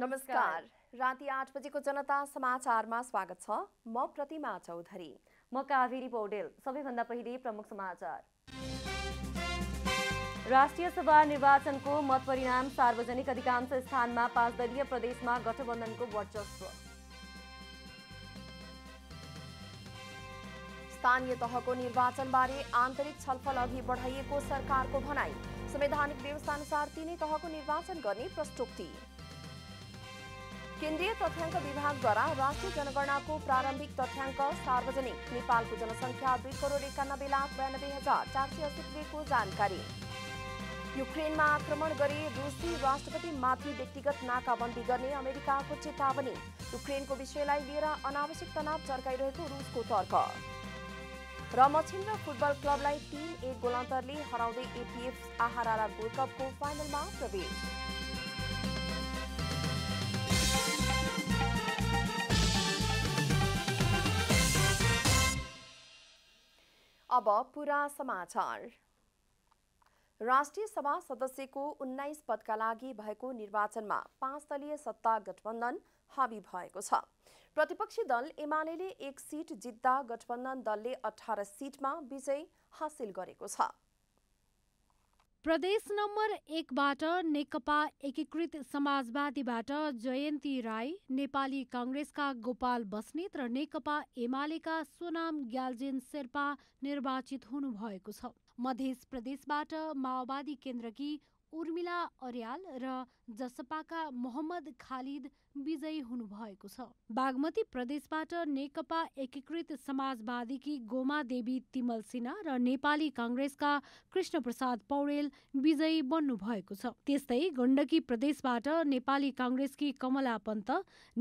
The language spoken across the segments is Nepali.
नमस्कार राति आठ बजेको जनता समाचारमा स्वागत छ म प्रतिमा चौधरी म कावेरी पौडेल सबैभन्दा पहिले प्रमुख समाचार राष्ट्रिय सभा निर्वाचनको मतपरिणाम सार्वजनिक अधिकांश स्थानमा पाँच दलीय प्रदेशमा गठबन्धनको वर्चस्व स्थानीय तहको निर्वाचनबारे आन्तरिक छलफल अघि बढाइएको सरकारको भनाई संवैधानिक व्यवस्था अनुसार तिनै तहको निर्वाचन गर्ने प्रस्तुति केन्द्रीय तथ्याङ्क विभागद्वारा राष्ट्रिय जनगणनाको प्रारम्भिक तथ्याङ्क सार्वजनिक नेपालको जनसङ्ख्या दुई करोड एकानब्बे लाख बयानब्बे हजार चार सय अस्सी पुगेको जानकारी युक्रेनमा आक्रमण गरी रुसी माथि व्यक्तिगत नाकाबन्दी गर्ने अमेरिकाको चेतावनी युक्रेनको विषयलाई लिएर अनावश्यक तनाव चर्काइरहेको रुसको तर्क र मछिन्द्र फुटबल क्लबलाई तीन एक गोलान्तरले हराउँदै एपिएफ आहारा गोल्ड कपको फाइनलमा प्रवेश अब पुरा समाचार राष्ट्रिय सभा सदस्यको उन्नाइस पदका लागि भएको निर्वाचनमा पाँच दलीय सत्ता गठबन्धन हावी भएको छ प्रतिपक्षी दल एमाले एक सिट जित्दा गठबन्धन दलले अठार सिटमा विजय हासिल गरेको छ प्रदेश नम्बर एकबाट नेकपा एकीकृत समाजवादीबाट जयन्ती राई नेपाली काङ्ग्रेसका गोपाल बस्नेत र नेकपा एमालेका सोनाम ग्याल्जेन शेर्पा निर्वाचित हुनुभएको छ मध्य प्रदेशबाट माओवादी केन्द्रकी उर्मिला अर्याल र जसपाका मोहम्मद खालिद विजयी हुनुभएको छ बागमती प्रदेशबाट नेकपा एकीकृत समाजवादीकी गोमा देवी तिमल सिन्हा र नेपाली काङ्ग्रेसका कृष्णप्रसाद पौडेल विजयी बन्नुभएको छ त्यस्तै गण्डकी प्रदेशबाट नेपाली काङ्ग्रेसकी कमला पन्त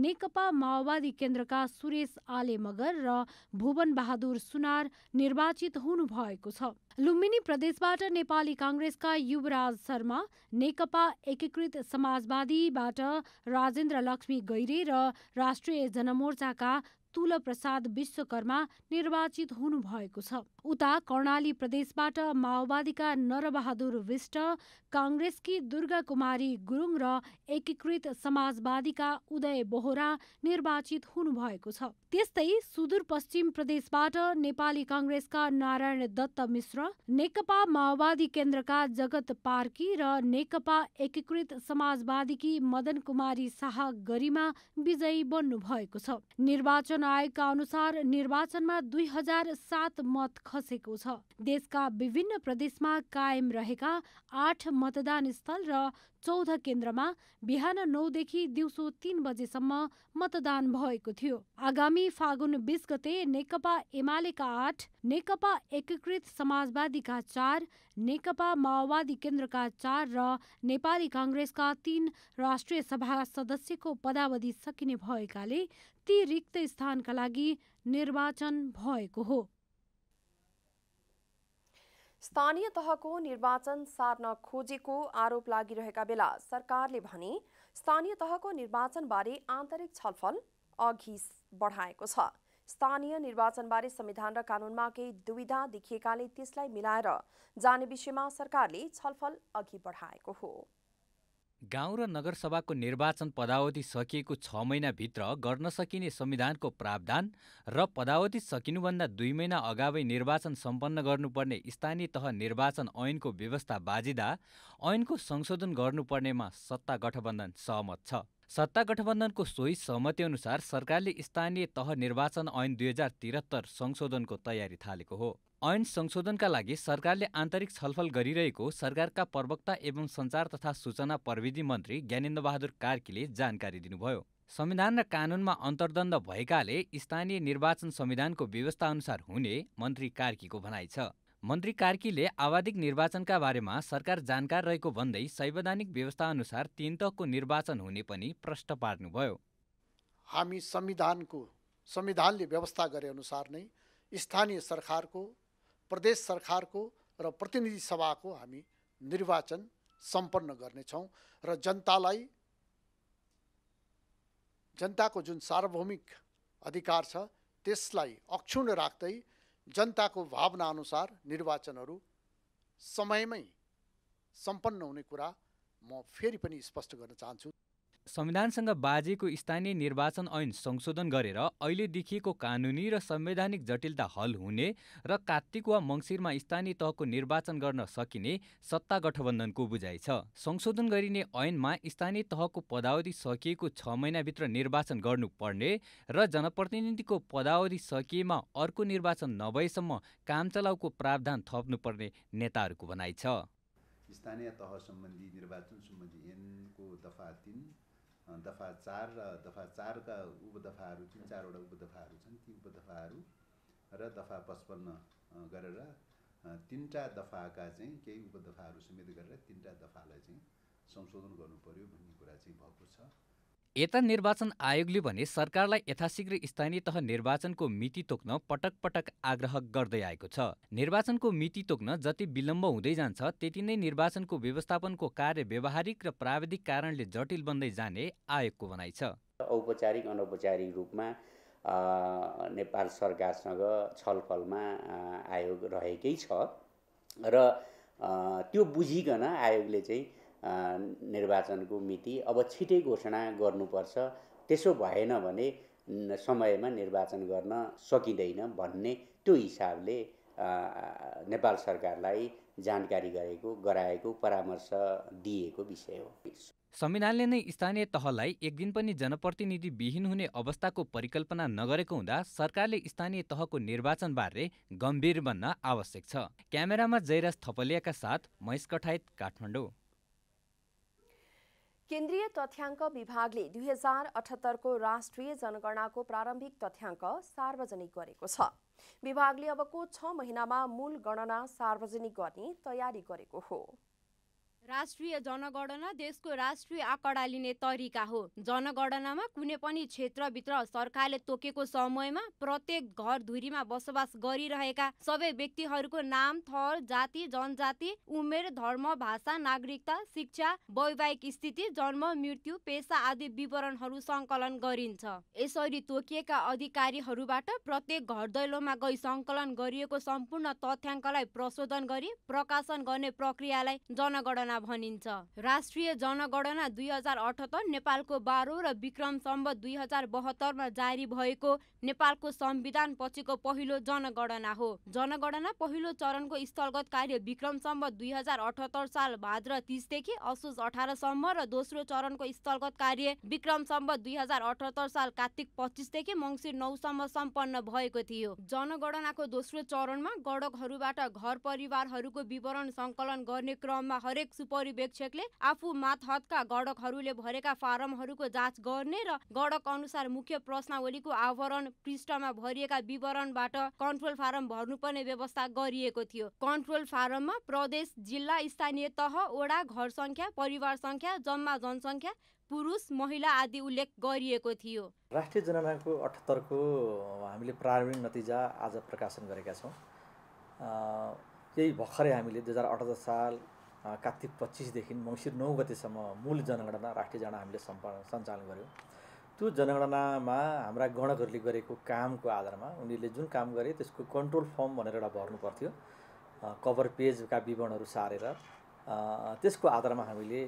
नेकपा माओवादी केन्द्रका सुरेश आले मगर र भुवन बहादुर सुनार निर्वाचित हुनुभएको छ लुम्बिनी प्रदेशबाट नेपाली काङ्ग्रेसका युवराज शर्मा नेकपा एकीकृत समाजवादीबाट राजेन्द्र लक्ष्मी गैरे र राष्ट्रिय जनमोर्चाका तुलप्रसाद विश्वकर्मा निर्वाचित हुनुभएको छ उता कर्णाली प्रदेशबाट माओवादीका नरबहादुर विष्ट काङ्ग्रेसकी दुर्गा कुमारी गुरुङ र एकीकृत समाजवादीका उदय बोहरा निर्वाचित हुनुभएको छ त्यस्तै सुदूरपश्चिम प्रदेशबाट नेपाली काङ्ग्रेसका नारायण दत्त मिश्र नेकपा माओवादी केन्द्रका जगत पार्की र नेकपा एकीकृत समाजवादीकी मदन कुमारी शाह गरिमा विजयी बन्नु भएको छ निर्वाचन निर्वाचन आयोगका अनुसार निर्वाचनमा दुई हजार सात मत खसेको छ देशका विभिन्न प्रदेशमा कायम रहेका आठ मतदान स्थल र चौध केन्द्रमा बिहान नौदेखि दिउँसो तीन बजेसम्म मतदान भएको थियो आगामी फागुन बिस गते नेकपा एमालेका आठ नेकपा एकीकृत समाजवादीका चार नेकपा माओवादी केन्द्रका चार र नेपाली काङ्ग्रेसका तीन राष्ट्रिय सभा सदस्यको पदावधि सकिने भएकाले ती रिक्त स्थानका लागि निर्वाचन भएको हो स्थानीय तहको निर्वाचन सार्न खोजेको आरोप लागिरहेका बेला सरकारले भने स्थानीय तहको निर्वाचनबारे आन्तरिक छलफल अघि बढाएको छ स्थानीय निर्वाचनबारे संविधान र कानूनमा केही दुविधा देखिएकाले त्यसलाई मिलाएर जाने विषयमा सरकारले छलफल अघि बढाएको हो गाउँ र नगरसभाको निर्वाचन पदावधि सकिएको छ महिनाभित्र गर्न सकिने संविधानको प्रावधान र पदावधि सकिनुभन्दा दुई महिना अगावै निर्वाचन सम्पन्न गर्नुपर्ने स्थानीय तह निर्वाचन ऐनको व्यवस्था बाजिँदा ऐनको संशोधन गर्नुपर्नेमा सत्ता गठबन्धन सहमत छ सत्ता गठबन्धनको सोही सहमतिअनुसार सरकारले स्थानीय तह निर्वाचन ऐन दुई हजार त्रिहत्तर संशोधनको तयारी थालेको हो ऐन संशोधनका लागि सरकारले आन्तरिक छलफल गरिरहेको सरकारका प्रवक्ता एवं सञ्चार तथा सूचना प्रविधि मन्त्री ज्ञानेन्द्रबहादुर कार्कीले जानकारी दिनुभयो संविधान र कानुनमा अन्तर्द्वन्द भएकाले स्थानीय निर्वाचन संविधानको व्यवस्था अनुसार हुने मन्त्री कार्कीको भनाइ छ मन्त्री कार्कीले आवाधिक निर्वाचनका बारेमा सरकार जानकार रहेको भन्दै संवैधानिक व्यवस्थाअनुसार तिन तहको निर्वाचन हुने पनि प्रश्न पार्नुभयो हामी संविधानको संविधानले व्यवस्था गरेअनुसार नै स्थानीय सरकारको प्रदेश सरकारको र प्रतिनिधि सभाको हामी निर्वाचन सम्पन्न गर्नेछौँ र जनतालाई जनताको जुन सार्वभौमिक अधिकार छ त्यसलाई अक्षुण्ण राख्दै जनताको भावनाअनुसार निर्वाचनहरू समयमै सम्पन्न हुने कुरा म फेरि पनि स्पष्ट गर्न चाहन्छु संविधानसँग बाजेको स्थानीय निर्वाचन ऐन संशोधन गरेर अहिले देखिएको कानुनी र संवैधानिक जटिलता हल हुने र कात्तिक वा मङ्सिरमा स्थानीय तहको निर्वाचन गर्न सकिने सत्ता गठबन्धनको बुझाइ छ संशोधन गरिने ऐनमा स्थानीय तहको पदावधि सकिएको छ महिनाभित्र निर्वाचन गर्नुपर्ने र जनप्रतिनिधिको पदावधि सकिएमा अर्को निर्वाचन नभएसम्म कामचलाउको प्रावधान थप्नुपर्ने नेताहरूको भनाइ छ स्थानीय तह सम्बन्धी निर्वाचन सम्बन्धी ऐनको दफा तिन दफा चार र दफा चारका उपदफाहरू तिन चारवटा उपदफाहरू छन् ती उपदफाहरू र दफा पचपन्न गरेर तिनवटा दफाका चाहिँ केही उपदफाहरू समेत गरेर तिनवटा दफालाई चाहिँ संशोधन गर्नु पर्यो भन्ने कुरा चाहिँ भएको छ यता निर्वाचन आयोगले भने सरकारलाई यथाशीघ्र स्थानीय तह निर्वाचनको मिति तोक्न पटक पटक आग्रह गर्दै आएको छ निर्वाचनको मिति तोक्न जति विलम्ब हुँदै जान्छ त्यति नै निर्वाचनको व्यवस्थापनको कार्य व्यवहारिक र प्राविधिक कारणले जटिल बन्दै जाने आयोगको भनाइ छ औपचारिक अनौपचारिक रूपमा नेपाल सरकारसँग छलफलमा आयोग रहेकै छ र त्यो बुझिकन आयोगले चाहिँ निर्वाचनको मिति अब छिटै घोषणा गर्नुपर्छ त्यसो भएन भने समयमा निर्वाचन गर्न सकिँदैन भन्ने त्यो हिसाबले नेपाल सरकारलाई जानकारी गरेको गराएको परामर्श दिएको विषय हो संविधानले नै स्थानीय तहलाई एक दिन पनि जनप्रतिनिधि विहीन हुने अवस्थाको परिकल्पना नगरेको हुँदा सरकारले स्थानीय तहको निर्वाचनबारे गम्भीर बन्न आवश्यक छ क्यामेरामा जयराज थपलियाका साथ महेश कठायत काठमाडौँ केन्द्रीय तथ्याङ्क विभागले दुई हजार अठहत्तरको राष्ट्रिय जनगणनाको प्रारम्भिक तथ्याङ्क सार्वजनिक गरेको छ विभागले अबको छ महिनामा मूल गणना सार्वजनिक गर्ने तयारी गरेको हो राष्ट्रिय जनगणना देशको राष्ट्रिय आँकडा लिने तरिका हो जनगणनामा कुनै पनि क्षेत्रभित्र सरकारले तोकेको समयमा प्रत्येक घर धुरीमा बसोबास गरिरहेका सबै व्यक्तिहरूको नाम थर जाति जनजाति उमेर धर्म भाषा नागरिकता शिक्षा वैवाहिक स्थिति जन्म मृत्यु पेसा आदि विवरणहरू सङ्कलन गरिन्छ यसरी तोकिएका अधिकारीहरूबाट प्रत्येक घर दैलोमा गई सङ्कलन गरिएको सम्पूर्ण तथ्याङ्कलाई प्रशोधन गरी प्रकाशन गर्ने प्रक्रियालाई जनगणना जनगणना भनिन्छ राष्ट्रिय जनगणना दुई हजार अठहत्तर नेपालको बाह्र र विक्रम सम्ब दुई हजार बहत्तरमा जारी भएको नेपालको संविधान पछिको पहिलो जनगणना हो जनगणना पहिलो चरणको स्थलगत कार्य विक्रम सम्ब दुई हजार अठहत्तर साल भाद्र तिसदेखि असोज अठारसम्म र दोस्रो चरणको स्थलगत कार्य विक्रम सम्ब दुई हजार अठहत्तर साल कार्तिक पच्चिसदेखि मङ्सिर नौसम्म सम्पन्न भएको थियो जनगणनाको दोस्रो चरणमा गणकहरूबाट घर परिवारहरूको विवरण सङ्कलन गर्ने क्रममा हरेक पर्यवेक्षकले आफू मातहतका गडकहरूले भरेका फारमहरूको जाँच गर्ने र गडक अनुसार मुख्य प्रश्नावलीको आवरण पृष्ठमा भरिएका विवरणबाट कन्ट्रोल फारम भर्नुपर्ने व्यवस्था गरिएको थियो कन्ट्रोल फारममा प्रदेश जिल्ला स्थानीय तह ओडा घर सङ्ख्या परिवार सङ्ख्या जम्मा जनसङ्ख्या पुरुष महिला आदि उल्लेख गरिएको थियो राष्ट्रिय जनगणनाको अठहत्तरको हामीले प्रारम्भिक नतिजा आज प्रकाशन गरेका छौँ यही भर्खरै हामीले दुई हजार अठहत्तर साल कार्तिक पच्चिसदेखि मङ्सिर नौ गतिसम्म मूल जनगणना राष्ट्रिय जनगणना हामीले सम्पा सञ्चालन गऱ्यौँ त्यो जनगणनामा हाम्रा गणकहरूले गरेको कामको आधारमा उनीहरूले जुन काम गरे त्यसको कन्ट्रोल फर्म भनेर एउटा भर्नु पर्थ्यो कभर पेजका विवरणहरू सारेर त्यसको आधारमा हामीले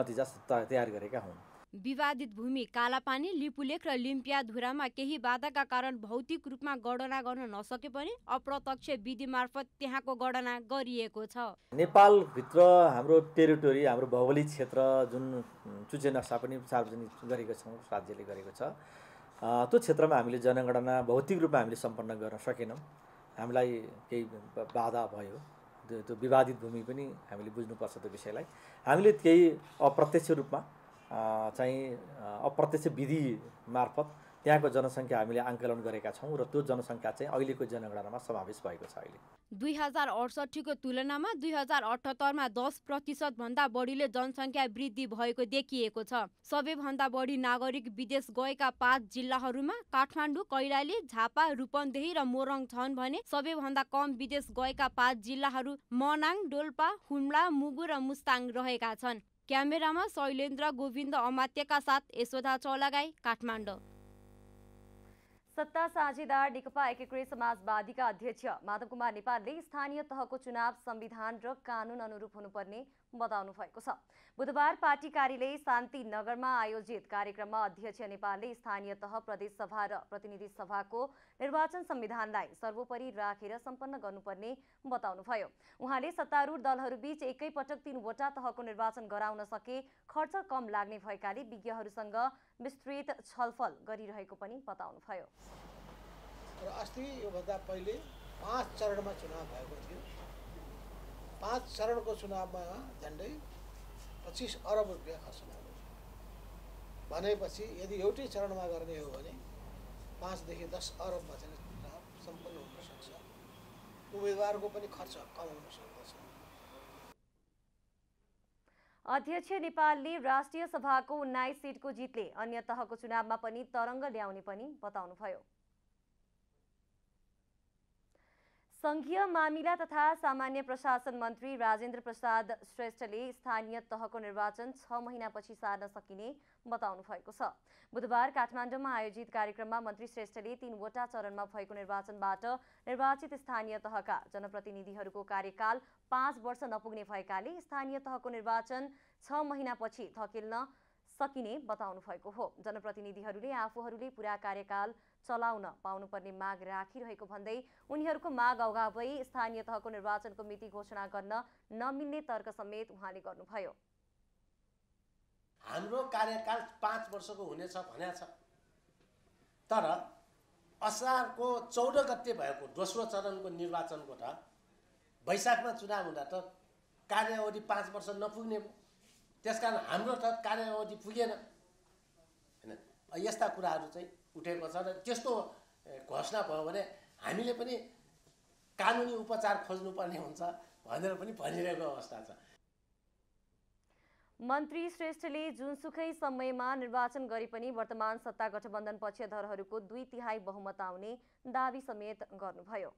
नतिजा तयार गरेका हौँ विवादित भूमि कालापानी लिपुलेख र लिम्पियाधुरामा केही बाधाका कारण भौतिक रूपमा गणना गर्न नसके पनि अप्रत्यक्ष विधि मार्फत त्यहाँको गणना गरिएको छ नेपालभित्र हाम्रो टेरिटोरी हाम्रो भौगोलिक क्षेत्र जुन चुचे नक्सा पनि सार्वजनिक गरेको छौँ राज्यले गरेको छ त्यो क्षेत्रमा हामीले जनगणना भौतिक रूपमा हामीले सम्पन्न गर्न सकेनौँ हामीलाई केही बाधा भयो त्यो विवादित भूमि पनि हामीले बुझ्नुपर्छ त्यो विषयलाई हामीले केही अप्रत्यक्ष रूपमा चाहिँ अप्रत्यक्ष विधि मार्फत त्यहाँको जनसङ्ख्या हामीले आङ्कलन गरेका छौँ र त्यो जनसङ्ख्या चाहिँ अहिलेको जनगणनामा समावेश भएको छ अहिले दुई हजार अडसठीको तुलनामा दुई हजार अठहत्तरमा दस प्रतिशतभन्दा बढीले जनसङ्ख्या वृद्धि भएको देखिएको छ सबैभन्दा बढी नागरिक विदेश गएका पाँच जिल्लाहरूमा काठमाडौँ कैलाली झापा रूपन्देही र मोरङ छन् भने सबैभन्दा कम विदेश गएका पाँच जिल्लाहरू मनाङ डोल्पा हुम्ला मुगु र मुस्ताङ रहेका छन् क्यामेरामा शैलेन्द्र गोविन्द अमात्यका साथ यशोधा चौलागाई काठमाडौँ सत्ता साझेदार नेकपा एकीकृत समाजवादीका अध्यक्ष माधव कुमार नेपालले स्थानीय तहको चुनाव संविधान र कानुन अनुरूप हुनुपर्ने बताउनु भएको छ बुधबार पार्टी कार्यालय शान्ति नगरमा आयोजित कार्यक्रममा अध्यक्ष नेपालले स्थानीय तह प्रदेश सभा र प्रतिनिधि सभाको निर्वाचन संविधानलाई सर्वोपरि राखेर सम्पन्न गर्नुपर्ने बताउनुभयो उहाँले सत्तारूढ दलहरूबीच एकैपटक तीनवटा तहको निर्वाचन गराउन सके खर्च कम लाग्ने भएकाले विज्ञहरूसँग विस्तृत छलफल गरिरहेको पनि बताउनुभयो र अस्ति योभन्दा पहिले पाँच चरणमा चुनाव भएको थियो पाँच चरणको चुनावमा झन्डै पच्चिस अरब रुपियाँ खर्च लाग्यो भनेपछि यदि एउटै चरणमा गर्ने हो भने पाँचदेखि दस अरबमा चाहिँ चुनाव सम्पन्न सक्छ उम्मेदवारको पनि खर्च कम हुन सक्दछ अध्यक्ष नेपालले राष्ट्रिय सभाको उन्नाइस सिटको जितले अन्य तहको चुनावमा पनि तरङ्ग ल्याउने पनि बताउनुभयो सङ्घीय मामिला तथा सामान्य प्रशासन मन्त्री राजेन्द्र प्रसाद श्रेष्ठले स्थानीय तहको निर्वाचन छ महिनापछि सार्न सकिने बताउनु भएको छ बुधबार काठमाडौँमा आयोजित कार्यक्रममा मन्त्री श्रेष्ठले तीनवटा चरणमा भएको निर्वाचनबाट निर्वाचित स्थानीय तहका जनप्रतिनिधिहरूको कार्यकाल पाँच वर्ष नपुग्ने भएकाले स्थानीय तहको निर्वाचन छ महिनापछि धकेल्न सकिने बताउनु भएको हो जनप्रतिनिधिहरूले आफूहरूले पुरा कार्यकाल चलाउन पाउनुपर्ने माग राखिरहेको भन्दै उनीहरूको माग अगावै स्थानीय तहको निर्वाचनको मिति घोषणा गर्न नमिल्ने तर्क समेत उहाँले गर्नुभयो हाम्रो कार्यकाल पाँच वर्षको हुनेछ भन्या छ तर असारको चौध गते भएको दोस्रो चरणको निर्वाचनको त वैशाखमा चुनाव हुँदा त कार्यावधि पाँच वर्ष नपुग्ने त्यस कारण हाम्रो त कार्यावधि पुगेन होइन यस्ता कुराहरू चाहिँ उठेको छ त्यस्तो घोषणा भयो भने हामीले पनि कानुनी उपचार खोज्नुपर्ने हुन्छ भनेर पनि भनिरहेको अवस्था छ मन्त्री श्रेष्ठले जुनसुकै समयमा निर्वाचन गरे पनि वर्तमान सत्ता गठबन्धन पक्षधरहरूको दुई तिहाई बहुमत आउने दावी समेत गर्नुभयो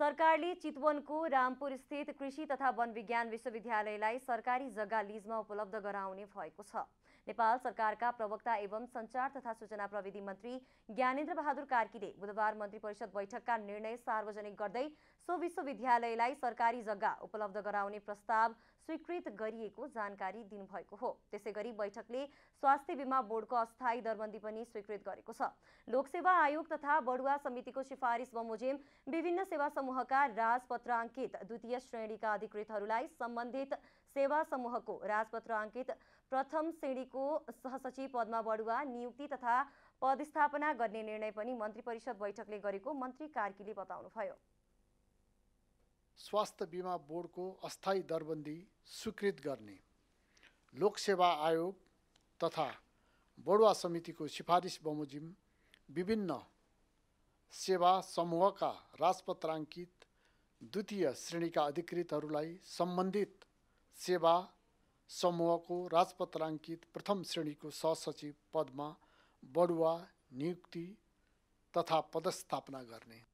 सरकारले चितवनको रामपुरस्थित कृषि तथा वनविज्ञान विश्वविद्यालयलाई सरकारी जग्गा लिजमा उपलब्ध गराउने भएको छ नेपाल सरकारका प्रवक्ता एवं संचार तथा सूचना प्रविधि मन्त्री ज्ञानेन्द्र बहादुर कार्कीले बुधबार मन्त्री परिषद बैठकका निर्णय सार्वजनिक गर्दै सो विश्वविद्यालयलाई सरकारी जग्गा उपलब्ध गराउने प्रस्ताव स्वीकृत गरिएको जानकारी दिनुभएको हो त्यसै गरी बैठकले स्वास्थ्य बिमा बोर्डको अस्थायी दरबन्दी पनि स्वीकृत गरेको छ लोकसेवा आयोग तथा बडुवा समितिको सिफारिस बमोजिम विभिन्न सेवा समूहका राजपत्राङ्कित द्वितीय श्रेणीका अधिकृतहरूलाई सम्बन्धित सेवा समूहको राजपत्र अङ्कित प्रथम श्रेणीको सहसचिव पदमा बडुवा नियुक्ति तथा पदस्थापना गर्ने निर्णय पनि मन्त्री परिषद बैठकले गरेको मन्त्री कार्कीले बताउनुभयो स्वास्थ्य बिमा बोर्डको अस्थायी दरबन्दी स्वीकृत गर्ने लोकसेवा आयोग तथा बडुवा समितिको सिफारिस बमोजिम विभिन्न सेवा समूहका राजपत्राङ्कित द्वितीय श्रेणीका अधिकृतहरूलाई सम्बन्धित सेवा समूहको राजपत्राङ्कित प्रथम श्रेणीको सहसचिव पदमा बडुवा नियुक्ति तथा पदस्थापना गर्ने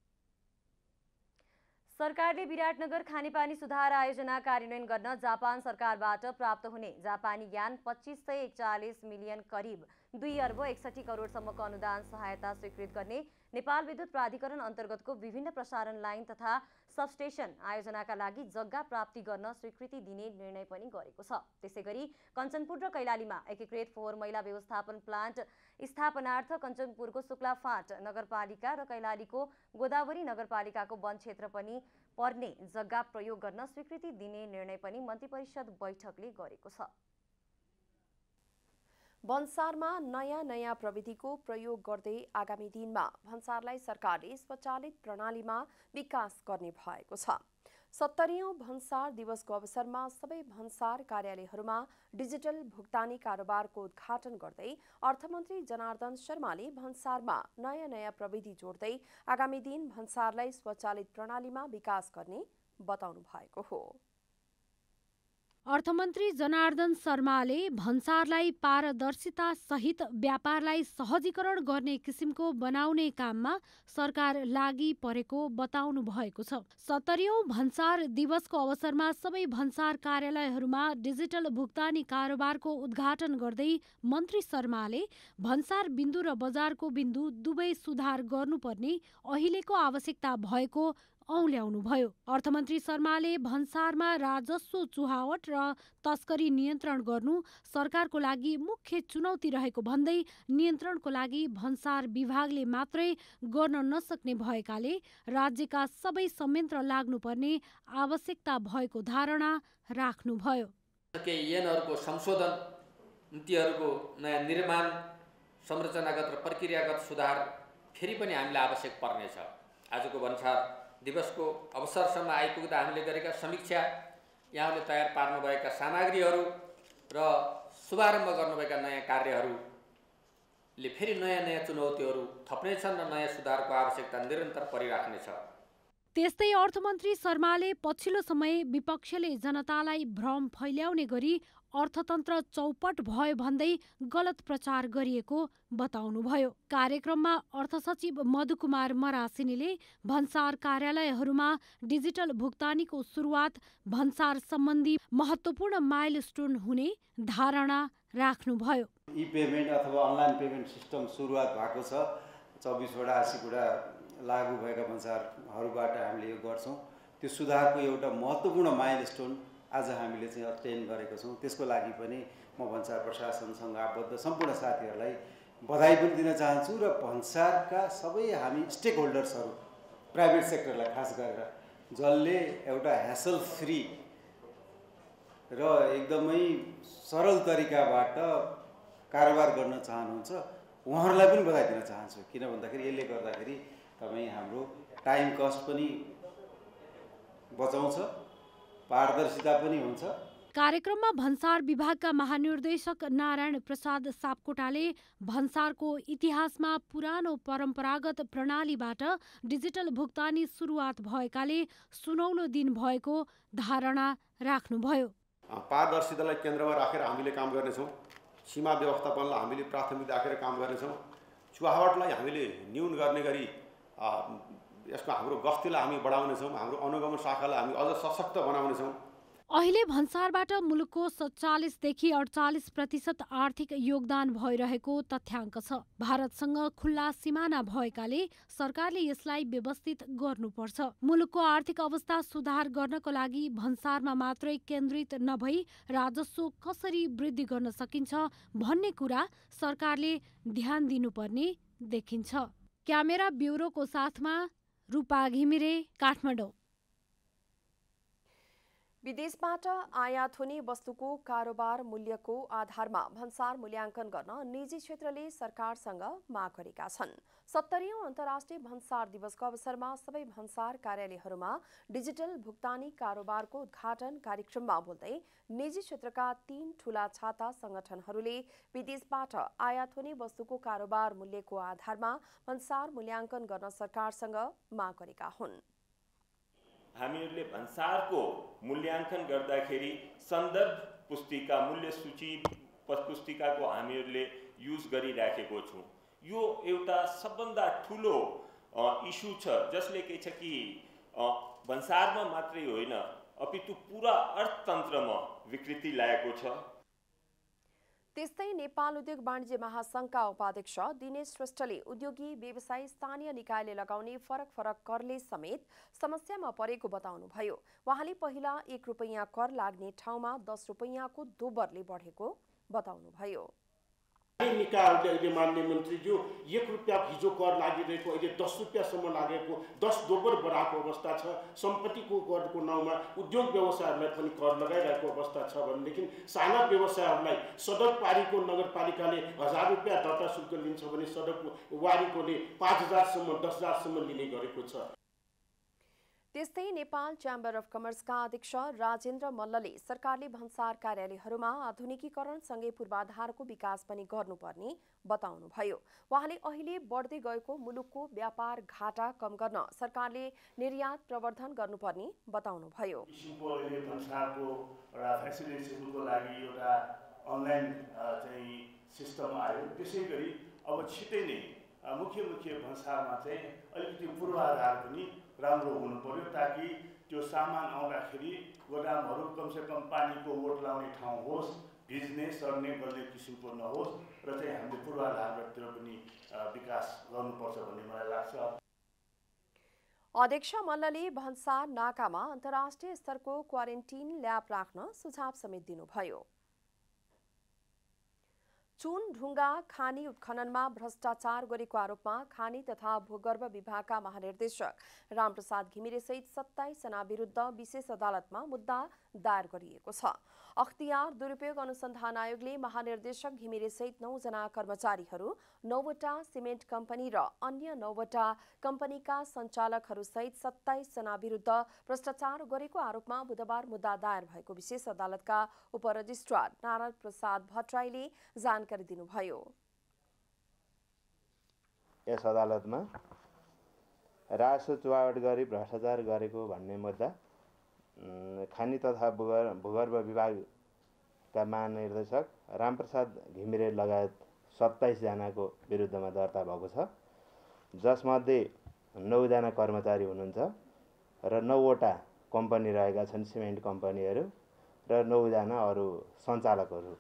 सरकारले विराटनगर खानेपानी सुधार आयोजना कार्यान्वयन गर्न जापान सरकारबाट प्राप्त हुने जापानी यान पच्चिस सय एकचालिस मिलियन करिब दुई अर्ब एकसठी करोडसम्मको अनुदान सहायता स्वीकृत गर्ने नेपाल विद्युत प्राधिकरण अन्तर्गतको विभिन्न प्रसारण लाइन तथा सबस्टेसन आयोजनाका लागि जग्गा प्राप्ति गर्न स्वीकृति दिने निर्णय पनि गरेको छ त्यसै गरी कञ्चनपुर र कैलालीमा एकीकृत फोहोर मैला व्यवस्थापन प्लान्ट स्थापनार्थ कञ्चनपुरको शुक्लाफाँट नगरपालिका र कैलालीको गोदावरी नगरपालिकाको वन क्षेत्र पनि पर्ने जग्गा प्रयोग गर्न स्वीकृति दिने निर्णय पनि मन्त्री परिषद बैठकले गरेको छ भन्सारमा नयाँ नयाँ प्रविधिको प्रयोग गर्दै आगामी दिनमा भन्सारलाई सरकारले स्वचालित प्रणालीमा विकास गर्ने भएको छ सत्तरीौँ भन्सार दिवसको अवसरमा सबै भन्सार कार्यालयहरूमा डिजिटल भुक्तानी कारोबारको उद्घाटन गर्दै अर्थमन्त्री जनार्दन शर्माले भन्सारमा नयाँ नयाँ प्रविधि जोड्दै आगामी दिन भन्सारलाई स्वचालित प्रणालीमा विकास गर्ने बताउनु भएको हो अर्थमन्त्री जनार्दन शर्माले भन्सारलाई पारदर्शितासहित व्यापारलाई सहजीकरण गर्ने किसिमको बनाउने काममा सरकार लागि परेको बताउनु भएको छ सत्तरीौँ भन्सार दिवसको अवसरमा सबै भन्सार कार्यालयहरूमा डिजिटल भुक्तानी कारोबारको उद्घाटन गर्दै मन्त्री शर्माले भन्सार बिन्दु र बजारको बिन्दु दुवै सुधार गर्नुपर्ने अहिलेको आवश्यकता भएको औल्याउनुभयो अर्थमन्त्री शर्माले भन्सारमा राजस्व चुहावट र तस्करी नियन्त्रण गर्नु सरकारको लागि मुख्य चुनौती रहेको भन्दै नियन्त्रणको लागि भन्सार विभागले मात्रै गर्न नसक्ने भएकाले राज्यका सबै संयन्त्र लाग्नुपर्ने आवश्यकता भएको धारणा राख्नुभयो संशोधन नीतिहरूको नयाँ निर्माण संरचनागत र प्रक्रियागत सुधार फेरि पनि हामीलाई आवश्यक पर्नेछ आजको भन्सार दिवसको अवसरसम्म आइपुग्दा हामीले गरेका समीक्षा यहाँले तयार पार्नुभएका सामग्रीहरू र शुभारम्भ गर्नुभएका नयाँ कार्यहरूले फेरि नयाँ नयाँ चुनौतीहरू थप्नेछन् र नयाँ सुधारको आवश्यकता निरन्तर परिराख्नेछ त्यस्तै अर्थमन्त्री शर्माले पछिल्लो समय विपक्षले जनतालाई भ्रम फैल्याउने गरी अर्थतन्त्र चौपट भयो भन्दै गलत प्रचार गरिएको बताउनुभयो कार्यक्रममा अर्थ सचिव मधुकुमार मरासिनीले भन्सार कार्यालयहरूमा डिजिटल भुक्तानीको सुरुवात भन्सार सम्बन्धी महत्त्वपूर्ण स्टोन हुने धारणा राख्नुभयो पेमेन्ट अथवा अनलाइन पेमेन्ट सिस्टम सुरुवात भएको छ चौबिसवटा आसीवटा लागू भएका भन्सारहरूबाट हामीले यो गर्छौँ त्यो सुधारको एउटा महत्त्वपूर्ण माइल स्टोन आज हामीले चाहिँ अटेन गरेको छौँ त्यसको लागि पनि म भन्सार प्रशासनसँग आबद्ध सम्पूर्ण साथीहरूलाई बधाई पनि दिन चाहन्छु र भन्सारका सबै हामी स्टेक होल्डर्सहरू प्राइभेट सेक्टरलाई खास गरेर जसले एउटा ह्यासल फ्री र एकदमै सरल तरिकाबाट कारोबार गर्न चाहनुहुन्छ उहाँहरूलाई पनि बधाई दिन चाहन्छु किन भन्दाखेरि यसले गर्दाखेरि तपाईँ हाम्रो टाइम कस्ट पनि बचाउँछ पारदर्शिता पनि हुन्छ कार्यक्रममा भन्सार विभागका महानिर्देशक नारायण प्रसाद सापकोटाले भन्सारको इतिहासमा पुरानो परम्परागत प्रणालीबाट डिजिटल भुक्तानी सुरुवात भएकाले सुनौलो दिन भएको धारणा राख्नुभयो पारदर्शितालाई केन्द्रमा राखेर हामीले काम गर्नेछौँ सीमा व्यवस्थापनलाई हामीले प्राथमिकता राखेर काम गर्नेछौँ चुहावटलाई हामीले न्यून गर्ने गरी यसको हाम्रो गस्तीलाई हामी बढाउनेछौँ हाम्रो अनुगमन शाखालाई हामी अझ सशक्त बनाउनेछौँ अहिले भन्सारबाट मुलुकको सत्तालिसदेखि अडचालिस प्रतिशत आर्थिक योगदान भइरहेको तथ्याङ्क छ भारतसँग खुल्ला सिमाना भएकाले सरकारले यसलाई व्यवस्थित गर्नुपर्छ मुलुकको आर्थिक अवस्था सुधार गर्नको लागि भन्सारमा मात्रै केन्द्रित नभई राजस्व कसरी वृद्धि गर्न सकिन्छ भन्ने कुरा सरकारले ध्यान दिनुपर्ने देखिन्छ क्यामेरा ब्युरोको साथमा रूपा घिमिरे काठमाडौँ विदेशबाट आयात हुने वस्तुको कारोबार मूल्यको आधारमा भन्सार मूल्याङ्कन गर्न निजी क्षेत्रले सरकारसँग माग गरेका छन् सत्तरीौं अन्तर्राष्ट्रिय भन्सार दिवसको अवसरमा सबै भन्सार कार्यालयहरूमा डिजिटल भुक्तानी कारोबारको उद्घाटन कार्यक्रममा बोल्दै निजी क्षेत्रका तीन ठूला छाता संगठनहरूले विदेशबाट आयात हुने वस्तुको कारोबार मूल्यको आधारमा भन्सार मूल्याङ्कन गर्न सरकारसँग माग गरेका हुन् हामीहरूले भन्सारको मूल्याङ्कन गर्दाखेरि सन्दर्भ पुस्तिका मूल्य सूची पुस्तिकाको हामीहरूले युज गरिराखेको छौँ यो एउटा सबभन्दा ठुलो इस्यु छ जसले के छ कि भन्सारमा मात्रै होइन अपितु पुरा अर्थतन्त्रमा विकृति ल्याएको छ त्यस्तै नेपाल उद्योग वाणिज्य महासङ्घका उपाध्यक्ष दिनेश श्रेष्ठले उद्योगी व्यवसायी स्थानीय निकायले लगाउने फरक फरक करले समेत समस्यामा परेको बताउनुभयो उहाँले पहिला एक रुपैयाँ कर लाग्ने ठाउँमा दस रुपैयाँको दोब्बरले बढेको बताउनुभयो निकायहरूले अहिले मन्त्री मन्त्रीज्यू एक रुपियाँ हिजो कर लागिरहेको अहिले दस रुपियाँसम्म लागेको दस दोब्बर बढाएको अवस्था छ सम्पत्तिको करको नाउँमा उद्योग व्यवसायहरूलाई पनि कर लगाइरहेको अवस्था छ भनेदेखि साना व्यवसायहरूलाई सडक पारीको नगरपालिकाले हजार रुपियाँ दर्ता शुल्क लिन्छ भने सडक वारीकोले पाँच हजारसम्म दस हजारसम्म लिने गरेको छ त्यस्तै नेपाल च्याम्बर अफ कमर्सका अध्यक्ष राजेन्द्र मल्लले सरकारले भन्सार कार्यालयहरूमा आधुनिकीकरणसँगै पूर्वाधारको विकास पनि गर्नुपर्ने बताउनुभयो उहाँले अहिले बढ्दै गएको मुलुकको व्यापार घाटा कम गर्न सरकारले निर्यात प्रवर्धन गर्नुपर्ने बताउनुभयो मुख्य मुख्य भन्सारमा चाहिँ अलिकति पूर्वाधार पनि राम्रो हुनु पर्यो ताकि त्यो सामान आउँदाखेरि गोदामहरू कमसेकम पानीको वोट लाउने ठाउँ होस् भिज्ने सर्ने गर्ने किसिमको नहोस् र चाहिँ हामीले पूर्वाधारतिर पनि विकास गर्नुपर्छ भन्ने मलाई लाग्छ अध्यक्ष मल्लले भन्सार नाकामा अन्तर्राष्ट्रिय स्तरको क्वारेन्टिन ल्याब राख्न सुझाव समेत दिनुभयो चुन ढुङ्गा खानी उत्खननमा भ्रष्टाचार गरेको आरोपमा खानी तथा भूगर्भ विभागका महानिर्देशक रामप्रसाद घिमिरेसहित सत्ताइसजना विरुद्ध विशेष अदालतमा मुद्दा दायर गरिएको छ अख्तियार दुरुपयोग अनुसन्धान आयोगले महानिर्देशक घिमिरे सहित नौजना कर्मचारीहरू नौवटा सिमेन्ट कम्पनी र अन्य नौवटा कम्पनीका सञ्चालकहरूसहित सत्ताइसजना विरुद्ध भ्रष्टाचार गरेको आरोपमा बुधबार मुद्दा दायर भएको विशेष अदालतका रजिस्ट्रार नारायण प्रसाद भट्टराईले जानकारी दिनुभयो यस अदालतमा राजस्व चुवावट गरी भ्रष्टाचार गरेको भन्ने मुद्दा खानी तथा भूगर् भूगर्भ विभागका महानिर्देशक रामप्रसाद घिमिरे लगायत सत्ताइसजनाको विरुद्धमा दर्ता भएको छ जसमध्ये नौजना कर्मचारी हुनुहुन्छ र नौवटा कम्पनी रहेका छन् सिमेन्ट कम्पनीहरू र नौजना अरू सञ्चालकहरू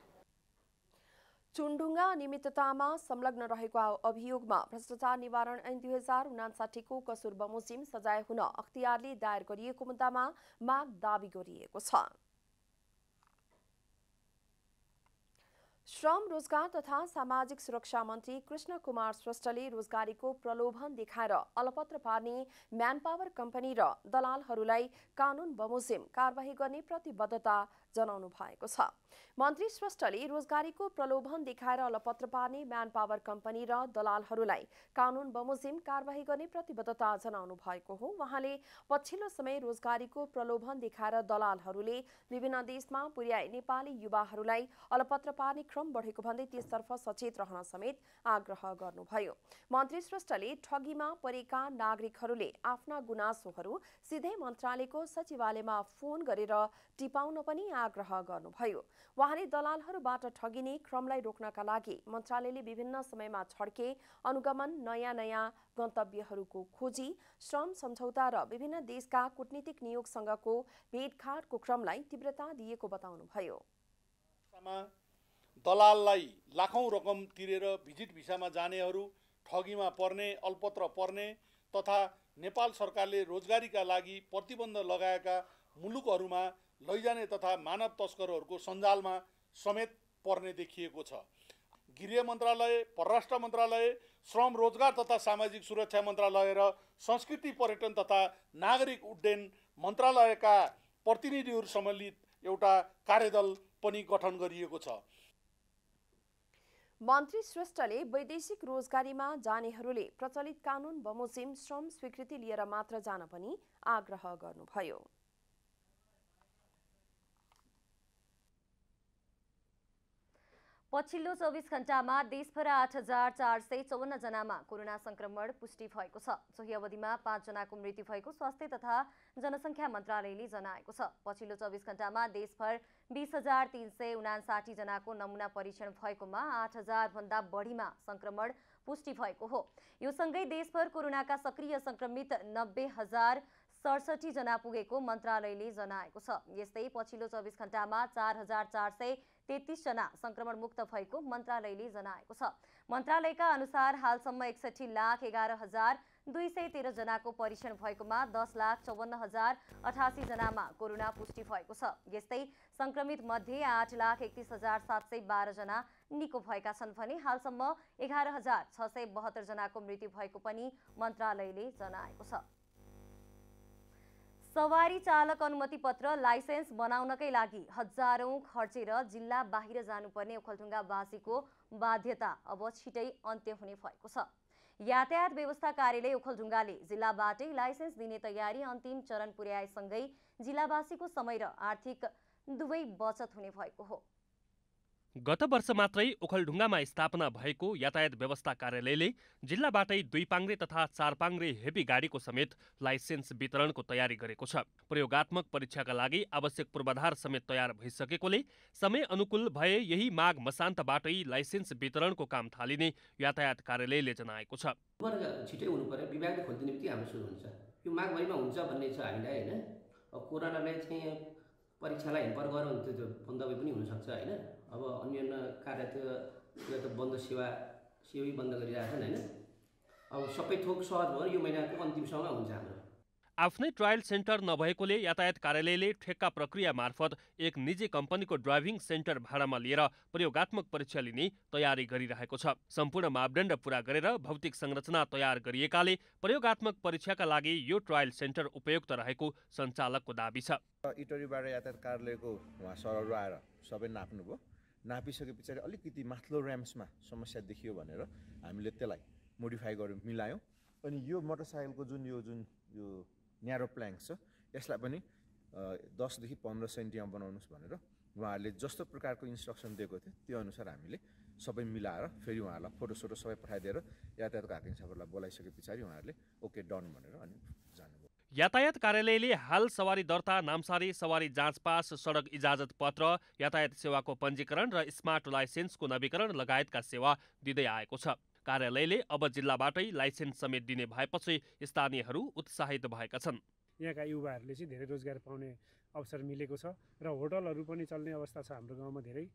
चुनढुङ्गा अनियमिततामा संलग्न रहेको अभियोगमा भ्रष्टाचार निवारण ऐन दुई हजार उनासाठीको कसुर बमोजिम सजाय हुन अख्तियारले दायर गरिएको मुद्दामा माग दावी गरिएको छ श्रम रोजगार तथा सामाजिक सुरक्षा मन्त्री कृष्ण कुमार श्रेष्ठले रोजगारीको प्रलोभन देखाएर अलपत्र पार्ने म्यान पावर कम्पनी र दलालहरूलाई कानून बमोजिम कार्यवाही गर्ने प्रतिबद्धता जनाउनु भएको छ मन्त्री श्रेष्ठले रोजगारीको प्रलोभन देखाएर अलपत्र पार्ने म्यान पावर कम्पनी र दलालहरूलाई कानून बमोजिम कार्यवाही गर्ने प्रतिबद्धता जनाउनु भएको हो उहाँले पछिल्लो समय रोजगारीको प्रलोभन देखाएर दलालहरूले विभिन्न देशमा पुर्याए नेपाली युवाहरूलाई अलपत्र पार्ने क्रम बढेको भन्दै त्यसतर्फ सचेत रहन समेत आग्रह गर्नुभयो मन्त्री श्रेष्ठले ठगीमा परेका नागरिकहरूले आफ्ना गुनासोहरू सिधै मन्त्रालयको सचिवालयमा फोन गरेर टिपाउन पनि आग्रह गर्नुभयो उहाँले दलालहरूबाट ठगिने क्रमलाई रोक्नका लागि मन्त्रालयले विभिन्न समयमा छड्के अनुगमन नयाँ नयाँ गन्तव्यहरूको खोजी श्रम सम्झौता र विभिन्न देशका कुटनीतिक नियोगसँगको भेटघाटको क्रमलाई तीव्रता दिएको बताउनुभयो दलाललाई लाखौँ रकम तिरेर भिजिट भिसामा जानेहरू ठगीमा पर्ने अल्पत्र पर्ने तथा नेपाल सरकारले रोजगारीका लागि प्रतिबन्ध लगाएका मुलुकहरूमा लैजाने तथा मानव तस्करहरूको सञ्जालमा समेत पर्ने देखिएको छ गृह मन्त्रालय परराष्ट्र मन्त्रालय श्रम रोजगार तथा सामाजिक सुरक्षा मन्त्रालय र संस्कृति पर्यटन तथा नागरिक उड्डयन मन्त्रालयका प्रतिनिधिहरू सम्मिलित एउटा कार्यदल पनि गठन गरिएको छ मन्त्री श्रेष्ठले वैदेशिक रोजगारीमा जानेहरूले प्रचलित कानुन बमोजिम श्रम स्वीकृति लिएर मात्र जान पनि आग्रह गर्नुभयो पछिल्लो चौबिस घण्टामा देशभर आठ हजार चार सय चौवन्नजनामा कोरोना संक्रमण पुष्टि भएको छ सोही अवधिमा पाँचजनाको मृत्यु भएको स्वास्थ्य तथा जनसङ्ख्या मन्त्रालयले जनाएको छ पछिल्लो चौबिस घण्टामा देशभर बिस हजार तिन सय उनासाठी जनाको नमुना परीक्षण भएकोमा आठ हजारभन्दा बढीमा संक्रमण पुष्टि भएको हो यो सँगै देशभर कोरोनाका सक्रिय संक्रमित नब्बे हजार सडसठी जना पुगेको मन्त्रालयले जनाएको छ यस्तै पछिल्लो चौबिस घण्टामा चार हजार चार सय तेत्तिसजना मुक्त भएको मन्त्रालयले जनाएको छ मन्त्रालयका अनुसार हालसम्म एकसठी लाख एघार हजार दुई सय तेह्रजनाको परीक्षण भएकोमा दस लाख चौवन्न हजार अठासीजनामा कोरोना पुष्टि भएको छ यस्तै सङ्क्रमित मध्ये आठ लाख एकतिस हजार सात सय बाह्रजना निको भएका छन् भने हालसम्म एघार हजार छ सय बहत्तरजनाको मृत्यु भएको पनि मन्त्रालयले जनाएको छ सवारी चालक अनुमति पत्र लाइसेन्स बनाउनकै लागि हजारौँ खर्चेर जिल्ला बाहिर जानुपर्ने ओखलढुङ्गावासीको बाध्यता अब छिटै अन्त्य हुने भएको छ यातायात व्यवस्था कार्यालय ओखलढुङ्गाले जिल्लाबाटै लाइसेन्स दिने तयारी अन्तिम चरण पुर्याएसँगै जिल्लावासीको समय र आर्थिक दुवै बचत हुने भएको हो गत वर्ष मात्रै ओखलढुङ्गामा स्थापना भएको यातायात व्यवस्था कार्यालयले जिल्लाबाटै दुई पाङ्रे तथा चार पाङ्रे हेभी गाडीको समेत लाइसेन्स वितरणको तयारी गरेको छ प्रयोगत्मक परीक्षाका लागि आवश्यक पूर्वाधार समेत तयार भइसकेकोले समय अनुकूल भए यही माघ मसान्तबाटै लाइसेन्स वितरणको काम थालिने यातायात कार्यालयले जनाएको छ छिटै कोरोनालाई चाहिँ परीक्षालाई हेम्पर गऱ्यो भने त्यो बन्द पनि हुनसक्छ होइन अब अन्य अन्य कार्य त बन्द सेवा सेवै बन्द गरिरहेछन् होइन अब सबै थोक सहज भयो यो महिनाको अन्तिमसम्म हुन्छ हाम्रो आफ्नै ट्रायल सेन्टर नभएकोले यातायात कार्यालयले ठेक्का प्रक्रिया मार्फत एक निजी कम्पनीको ड्राइभिङ सेन्टर भाडामा लिएर प्रयोगत्मक परीक्षा लिने तयारी गरिरहेको छ सम्पूर्ण मापदण्ड पूरा गरेर भौतिक संरचना तयार गरिएकाले प्रयोगत्मक परीक्षाका लागि यो ट्रायल सेन्टर उपयुक्त रहेको सञ्चालकको दावी छ इटरीबाट यातायात कार्यालयको उहाँ सरहरू आएर सबै नाप्नुभयो नापिसके पछाडि अलिकति माथिल्लो ऱ्याम्समा समस्या देखियो भनेर हामीले त्यसलाई मोडिफाई गऱ्यौँ मिलायौँ अनि यो मोटरसाइकलको जुन यो जुन यो न्यारो प्ल्याङ्क छ यसलाई पनि दसदेखि पन्ध्र सेन्टीमा बनाउनुहोस् भनेर उहाँहरूले जस्तो प्रकारको इन्स्ट्रक्सन दिएको थियो त्यो अनुसार हामीले सबै मिलाएर फेरि उहाँहरूलाई फोटोसोटो सबै पठाइदिएर यातायातको हाकिम साहबहरूलाई बोलाइसके पछाडि उहाँहरूले ओके डन भनेर अनि यातायात कार्यालयले हाल सवारी दर्ता नामसारी सवारी जाँच पास सडक इजाजत पत्र यातायात सेवाको पञ्जीकरण र स्मार्ट लाइसेन्सको नवीकरण लगायतका सेवा दिँदै आएको छ कार्यालयले अब जिल्लाबाटै लाइसेन्स समेत दिने भएपछि स्थानीयहरू उत्साहित भएका छन् यहाँका युवाहरूले चाहिँ धेरै रोजगार पाउने अवसर मिलेको छ र होटलहरू पनि चल्ने अवस्था छ हाम्रो गाउँमा धेरै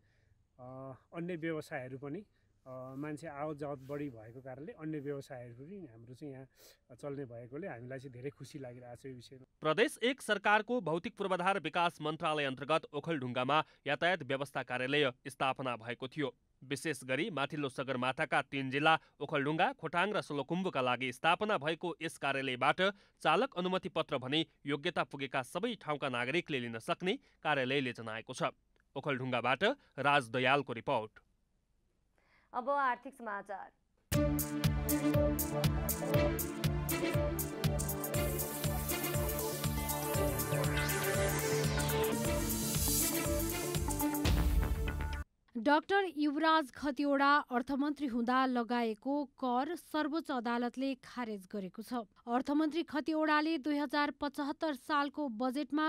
अन्य व्यवसायहरू पनि मान्छे आवत जावत बढी भएको कारणले अन्य व्यवसायहरू पनि हाम्रो चाहिँ यहाँ चल्ने भएकोले हामीलाई चाहिँ धेरै खुसी लागिरहेको छ यो विषयमा प्रदेश एक सरकारको भौतिक पूर्वाधार विकास मन्त्रालय अन्तर्गत ओखलढुङ्गामा यातायात व्यवस्था कार्यालय स्थापना भएको थियो विशेष गरी माथिल्लो सगरमाथाका तीन जिल्ला ओखलढुङ्गा खोटाङ र सोलोकुम्बुका लागि स्थापना भएको यस कार्यालयबाट चालक अनुमति पत्र भने योग्यता पुगेका सबै ठाउँका नागरिकले लिन सक्ने कार्यालयले जनाएको छ ओखलढुङ्गाबाट राज दयालको रिपोर्ट अब आर्थिक समाचार डाक्टर युवराज खतिवडा अर्थमन्त्री हुँदा लगाएको कर सर्वोच्च अदालतले खारेज गरेको छ अर्थमन्त्री खतिवडाले दुई हजार पचहत्तर सालको बजेटमा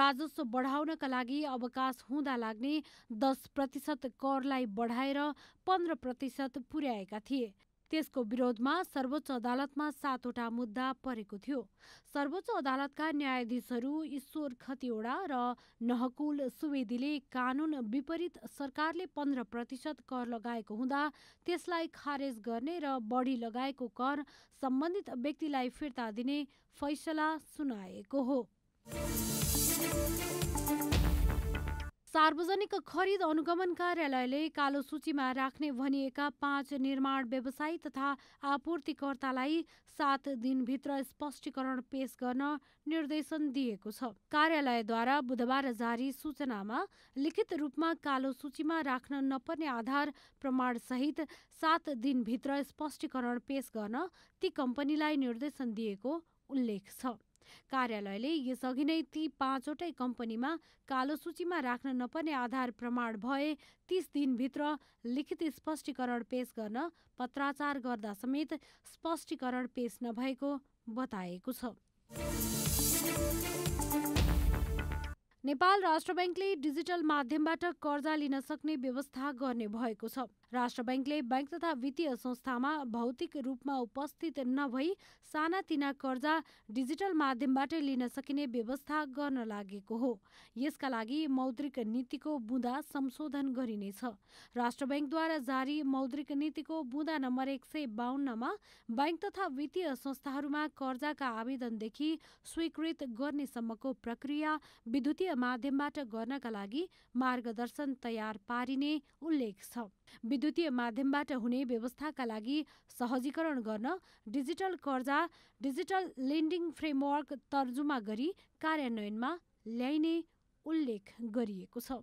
राजस्व बढाउनका लागि अवकाश हुँदा लाग्ने दस प्रतिशत करलाई बढाएर पन्ध्र प्रतिशत पुर्याएका थिए त्यसको विरोधमा सर्वोच्च अदालतमा सातवटा मुद्दा परेको थियो सर्वोच्च अदालतका न्यायाधीशहरू ईश्वर खतिवडा र नहकुल सुवेदीले कानून विपरीत सरकारले पन्ध्र प्रतिशत कर लगाएको हुँदा त्यसलाई खारेज गर्ने र बढी लगाएको कर सम्बन्धित व्यक्तिलाई फिर्ता दिने फैसला सुनाएको हो सार्वजनिक खरिद अनुगमन कार्यालयले कालो सूचीमा राख्ने भनिएका पाँच निर्माण व्यवसायी तथा आपूर्तिकर्तालाई सात दिनभित्र स्पष्टीकरण पेश गर्न निर्देशन दिएको छ कार्यालयद्वारा बुधबार जारी सूचनामा लिखित रूपमा कालो सूचीमा राख्न नपर्ने आधार प्रमाणसहित सात दिनभित्र स्पष्टीकरण पेश गर्न ती कम्पनीलाई निर्देशन दिएको उल्लेख छ कार्यालयले यसअघि नै ती पाँचवटै कम्पनीमा कालो सूचीमा राख्न नपर्ने आधार प्रमाण भए तीस दिनभित्र लिखित स्पष्टीकरण पेश गर्न पत्राचार गर्दा समेत स्पष्टीकरण पेश नभएको बताएको छ नेपाल राष्ट्र ब्याङ्कले डिजिटल माध्यमबाट कर्जा लिन सक्ने व्यवस्था गर्ने भएको छ राष्ट्र ब्याङ्कले ब्याङ्क तथा वित्तीय संस्थामा भौतिक रूपमा उपस्थित नभई सानातिना कर्जा डिजिटल माध्यमबाट लिन सकिने व्यवस्था गर्न लागेको हो यसका लागि मौद्रिक नीतिको बुँदा संशोधन गरिनेछ राष्ट्र ब्याङ्कद्वारा जारी मौद्रिक नीतिको बुँदा नम्बर एक सय बाहन्नमा ब्याङ्क तथा वित्तीय संस्थाहरूमा कर्जाका आवेदनदेखि स्वीकृत गर्नेसम्मको प्रक्रिया विद्युतीय माध्यमबाट गर्नका लागि मार्गदर्शन तयार पारिने उल्लेख छ विद्युतीय माध्यमबाट हुने व्यवस्थाका लागि सहजीकरण गर्न डिजिटल कर्जा डिजिटल लेन्डिङ फ्रेमवर्क तर्जुमा गरी कार्यान्वयनमा ल्याइने उल्लेख गरिएको छ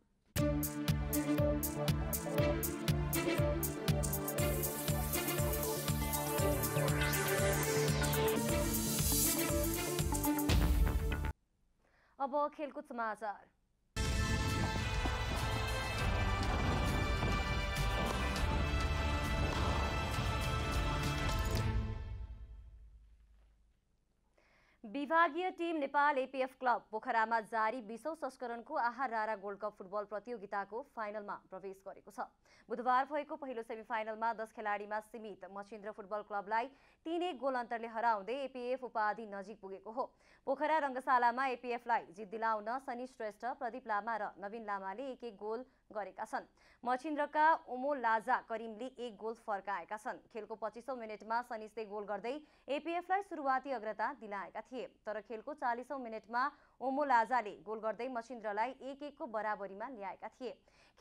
अब खेलकुद समाचार विभागीय टिम नेपाल एपिएफ क्लब पोखरामा जारी बिसौँ संस्करणको आहार रारा गोल्ड कप फुटबल प्रतियोगिताको फाइनलमा प्रवेश गरेको छ बुधबार भएको पहिलो सेमिफाइनलमा दस खेलाडीमा सीमित मछिन्द्र फुटबल क्लबलाई तिनै गोल अन्तरले हराउँदै एपिएफ उपाधि नजिक पुगेको हो पोखरा रङ्गशालामा एपिएफलाई जित दिलाउन शनि श्रेष्ठ प्रदीप लामा र नवीन लामाले एक एक गोल गरेका छन् मचिन्द्रका ओमो लाजा करिमले एक गोल फर्काएका छन् खेलको पच्चिसौँ मिनटमा सनिसले गोल गर्दै एपिएफलाई सुरुवाती अग्रता दिलाएका थिए तर खेलको चालिसौँ मिनटमा ओमो लाजाले गोल गर्दै मचिन्द्रलाई एक एकको बराबरीमा ल्याएका थिए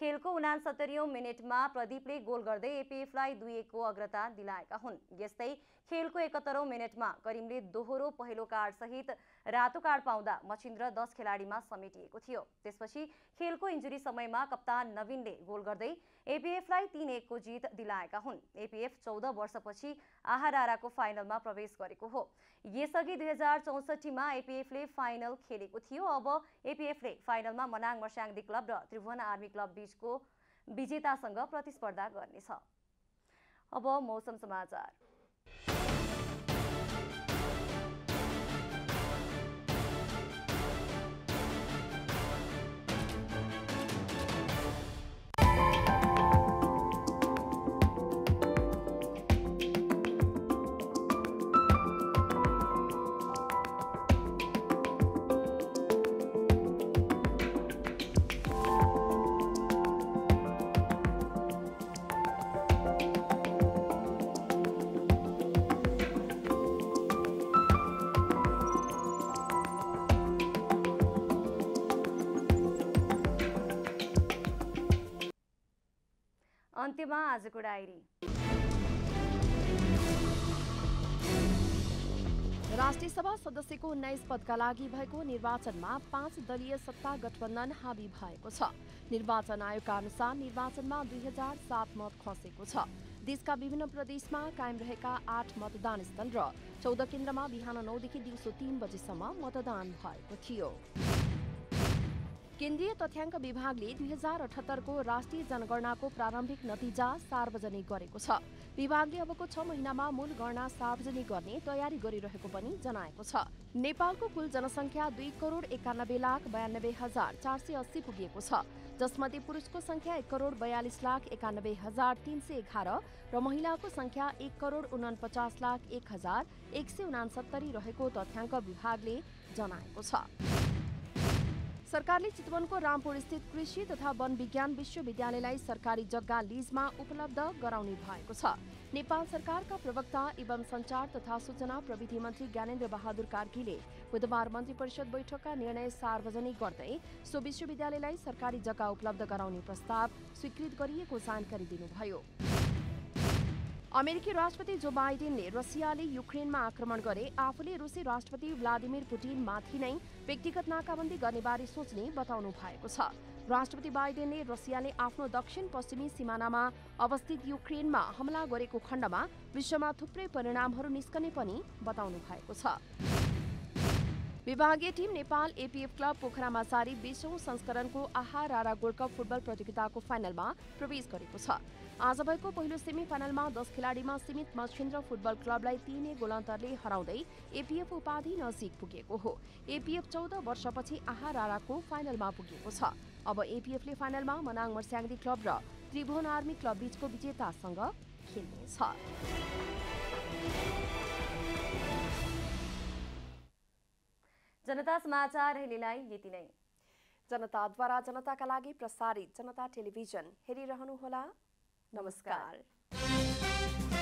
खेलको उनासत्तरीौँ मिनटमा प्रदीपले गोल गर्दै एपिएफलाई दुई एकको अग्रता दिलाएका हुन् यस्तै खेलको एकहत्तरौँ मिनटमा करिमले दोहोरो पहिलो कार्डसहित रातो कार्ड पाउँदा मचिन्द्र दस खेलाडीमा समेटिएको थियो त्यसपछि खेलको इन्जुरी समयमा कप्तान नवीनले गोल गर्दै एपिएफलाई तीन एकको जित दिलाएका हुन् एपिएफ चौध वर्षपछि आहाराको फाइनलमा प्रवेश गरेको हो यसअघि दुई हजार चौसठीमा एपिएफले फाइनल खेलेको थियो अब एपिएफले फाइनलमा मनाङ मर्स्याङदी क्लब र त्रिभुवन आर्मी क्लब बिचको विजेतासँग प्रतिस्पर्धा गर्नेछ अब मौसम समाचार अन्त्यमा आजको डायरी राष्ट्रिय सभा सदस्यको उन्नाइस पदका लागि भएको निर्वाचनमा पाँच दलीय सत्ता गठबन्धन हावी भएको छ निर्वाचन आयोगका अनुसार निर्वाचनमा दुई हजार सात मत खसेको छ देशका विभिन्न प्रदेशमा कायम रहेका आठ मतदान स्थल र चौध केन्द्रमा बिहान नौदेखि दिउँसो तीन बजेसम्म मतदान भएको थियो केन्द्रीय तथ्याङ्क विभागले दुई हजार अठहत्तरको राष्ट्रिय जनगणनाको प्रारम्भिक नतिजा सार्वजनिक गरेको छ विभागले अबको छ महिनामा मूल गणना सार्वजनिक गर्ने तयारी गरिरहेको पनि जनाएको छ नेपालको कुल जनसङ्ख्या दुई करोड एकानब्बे लाख बयानब्बे हजार चार सय अस्सी पुगेको छ जसमध्ये पुरुषको संख्या एक करोड बयालिस लाख एकानब्बे हजार तिन सय एघार र महिलाको संख्या एक करोड उनपचास लाख एक हजार एक सय उनासत्तरी रहेको तथ्याङ्क विभागले जनाएको छ सरकारले चितवनको रामपुर स्थित कृषि तथा वन विज्ञान विश्वविद्यालयलाई सरकारी जग्गा लिजमा उपलब्ध गराउने भएको छ नेपाल सरकारका प्रवक्ता एवं संचार तथा सूचना प्रविधि मन्त्री ज्ञानेन्द्र बहादुर कार्कीले बुधबार मन्त्री परिषद बैठकका निर्णय सार्वजनिक गर्दै सो विश्वविद्यालयलाई सरकारी जग्गा उपलब्ध गराउने प्रस्ताव स्वीकृत गरिएको जानकारी दिनुभयो अमेरिकी राष्ट्रपति जो बाइडेनले रसियाले युक्रेनमा आक्रमण गरे आफूले रुसी राष्ट्रपति भ्लादिमिर पुटिनमाथि नै व्यक्तिगत नाकाबन्दी गर्नेबारे सोच्ने बताउनु भएको छ राष्ट्रपति बाइडेनले रसियाले आफ्नो दक्षिण पश्चिमी सिमानामा अवस्थित युक्रेनमा हमला गरेको खण्डमा विश्वमा थुप्रै परिणामहरू निस्कने पनि बताउनु भएको छ विभागीय टिम नेपाल एपिएफ क्लब पोखरामा सारी बिसौँ संस्करणको आहा रारा गोल्ड कप फुटबल प्रतियोगिताको फाइनलमा प्रवेश गरेको छ आज भएको पहिलो सेमी फाइनलमा दस खेलाडीमा सीमित मछेन्द्र फुटबल क्लबलाई तिनै गोलान्तरले हराउँदै एपिएफ उपाधि नजिक पुगेको हो एपिएफ चौध वर्षपछि आहा राराको फाइनलमा पुगेको छ अब एपिएफले फाइनलमा मनाङ मर्स्याङ्दी क्लब र त्रिभुवन आर्मी क्लब बीचको विजेतासँग खेल्नेछ जनता समाचार अहिलेलाई यति नै जनताद्वारा जनताका लागि प्रसारित जनता टेलिभिजन हेरिरहनुहोला नमस्कार